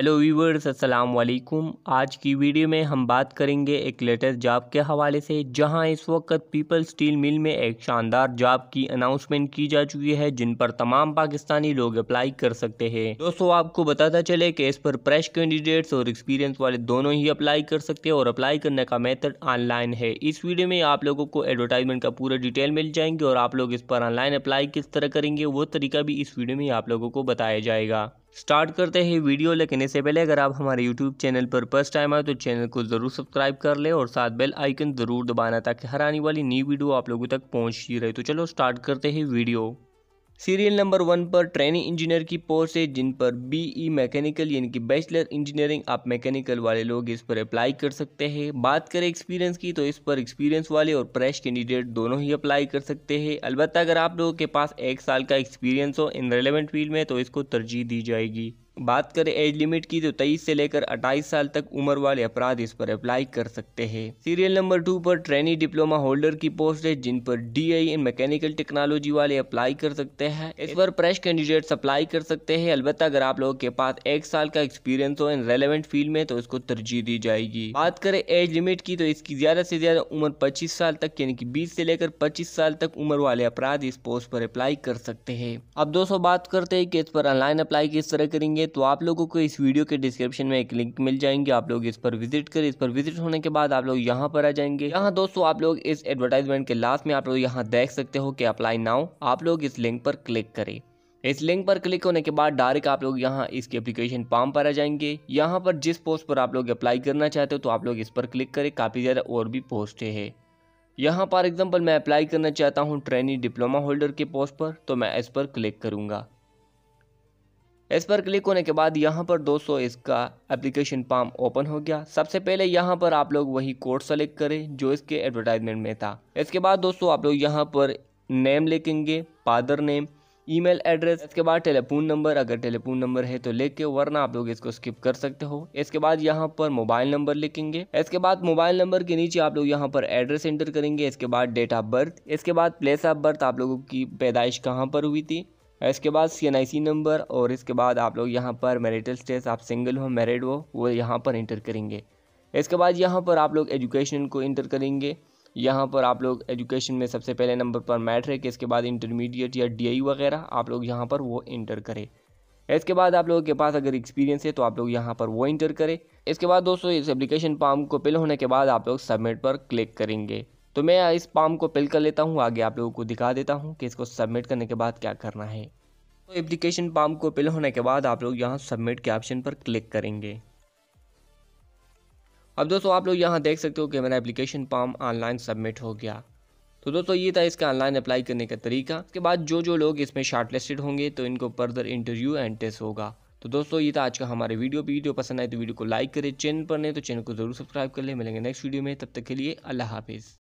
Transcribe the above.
hello viewers अस्सलाम वालेकुम आज की वीडियो में हम बात करेंगे एक लेटेस्ट जॉब के हवाले से जहां इस वक्त पीपल स्टील मिल में एक शानदार जॉब की अनाउंसमेंट की जा चुकी है जिन पर तमाम पाकिस्तानी लोग अप्लाई कर सकते हैं दोस्तों आपको बताता चले कि इस पर फ्रेश कैंडिडेट्स और एक्सपीरियंस वाले दोनों ही अप्लाई कर सकते हैं और अप्लाई करने का मेथड ऑनलाइन है इस वीडियो में आप लोगों को एडवर्टाइजमेंट का पूरा डिटेल मिल जाएंगे और आप लोग इस पर ऑनलाइन अप्लाई किस तरह करेंगे वो तरीका भी इस वीडियो में आप लोगों को बताया जाएगा स्टार्ट करते हैं वीडियो लेकिन इससे पहले अगर आप हमारे यूट्यूब चैनल पर फर्स्ट टाइम आए तो चैनल को ज़रूर सब्सक्राइब कर ले और साथ बेल आइकन ज़रूर दबाना ताकि हर आने वाली नई वीडियो आप लोगों तक पहुंचती रहे तो चलो स्टार्ट करते हैं वीडियो सीरियल नंबर वन पर ट्रेनिंग इंजीनियर की पोस्ट है जिन पर बी ई e मैकेनिकल यानी कि बैचलर इंजीनियरिंग आप मैकेनिकल वाले लोग इस पर अप्लाई कर सकते हैं बात करें एक्सपीरियंस की तो इस पर एक्सपीरियंस वाले और फ्रेश कैंडिडेट दोनों ही अप्लाई कर सकते हैं अलबत्त अगर आप लोगों के पास एक साल का एक्सपीरियंस हो इन रेलिवेंट फील्ड में तो इसको तरजीह दी जाएगी बात करें एज लिमिट की तो 23 से लेकर 28 साल तक उम्र वाले अपराध इस पर अप्लाई कर सकते हैं सीरियल नंबर टू पर ट्रेनी डिप्लोमा होल्डर की पोस्ट है जिन पर D I in mechanical technology वाले अप्लाई कर सकते हैं इस पर फ्रेश कैंडिडेट अप्लाई कर सकते हैं अलबत्त अगर आप लोगों के पास एक साल का एक्सपीरियंस हो इन रेलिवेंट फील्ड में तो इसको तरजीह दी जाएगी बात करें एज लिमिट की तो इसकी ज्यादा से ज्यादा उम्र पच्चीस साल तक यानी की बीस से लेकर पच्चीस साल तक उम्र वाले अपराध इस पोस्ट पर अप्लाई कर सकते हैं अब दोस्तों बात करते हैं कि इस पर ऑनलाइन अप्लाई किस तरह करेंगे तो आप लोगों को इस वीडियो के डिस्क्रिप्शन में एक लिंक मिल जाएंगे आप लोग इस पर विजिट करें इस पर विजिट होने के बाद आप लोग यहाँ पर आ जाएंगे यहाँ दोस्तों आप लोग इस एडवर्टाइजमेंट के लास्ट में आप लोग यहाँ देख सकते हो कि अप्लाई नाउ आप लोग इस लिंक पर क्लिक करें इस लिंक पर क्लिक होने के बाद डायरेक्ट आप लोग यहां इसके एप्लीकेशन फॉर्म पर आ जाएंगे यहां पर जिस पोस्ट पर आप लोग अप्लाई करना चाहते हो तो आप लोग इस पर क्लिक करें काफ़ी ज़्यादा और भी पोस्ट है यहां पर एग्जांपल मैं अप्लाई करना चाहता हूं ट्रेनी डिप्लोमा होल्डर के पोस्ट पर तो मैं इस पर क्लिक करूँगा इस पर क्लिक होने के बाद यहाँ पर दोस्तों इसका एप्लीकेशन पाम ओपन हो गया सबसे पहले यहाँ पर आप लोग वही कोड सेलेक्ट करें जो इसके एडवर्टाइजमेंट में था इसके बाद दोस्तों आप लोग यहाँ पर नेम लिखेंगे फादर नेम ईमेल एड्रेस इसके बाद टेलीफोन नंबर अगर टेलीफोन नंबर है तो लेके वरना आप लोग इसको स्किप कर सकते हो इसके बाद यहाँ पर मोबाइल नंबर लिखेंगे इसके बाद मोबाइल नंबर के नीचे आप लोग यहाँ पर एड्रेस एंटर करेंगे इसके बाद डेट ऑफ बर्थ इसके बाद प्लेस ऑफ बर्थ आप लोगों की पैदाइश कहाँ पर हुई थी इसके बाद सी एन आई सी नंबर और इसके बाद आप लोग यहाँ पर मैरिटल स्टेट आप सिंगल हो मैरिड हो वो यहाँ पर इंटर करेंगे इसके बाद यहाँ पर आप लोग एजुकेशन को इंटर करेंगे यहाँ पर आप लोग एजुकेशन में सबसे पहले नंबर पर मैट्रिक इसके बाद इंटरमीडिएट या डी वगैरह आप लोग यहाँ पर वो इंटर करें इसके बाद आप लोगों के पास अगर एक्सपीरियंस है तो आप लोग यहाँ पर वो इंटर करें इसके बाद दोस्तों इस एप्लीकेशन फॉर्म को फिल होने के बाद आप लोग सबमिट पर क्लिक करेंगे तो मैं इस पाम को पिल कर लेता हूँ आगे आप लोगों को दिखा देता हूँ कि इसको सबमिट करने के बाद क्या करना है तो एप्लीकेशन पाम को पिल होने के बाद आप लोग यहाँ सबमिट के ऑप्शन पर क्लिक करेंगे अब दोस्तों आप लोग यहाँ देख सकते हो कि मेरा एप्लीकेशन पाम ऑनलाइन सबमिट हो गया तो दोस्तों ये था इसका ऑनलाइन अप्लाई करने का तरीका इसके बाद जो जो लोग इसमें शॉर्टलिस्टेड होंगे तो इनको फर्दर इंटरव्यू एंड टेस्ट होगा तो दोस्तों ये था आज का हमारे वीडियो वीडियो पसंद आए तो वीडियो को लाइक करें चैनल पर नहीं तो चैनल को जरूर सब्सक्राइब कर लें मिलेंगे नेक्स्ट वीडियो में तब तक के लिए अल्लाह हाफिज़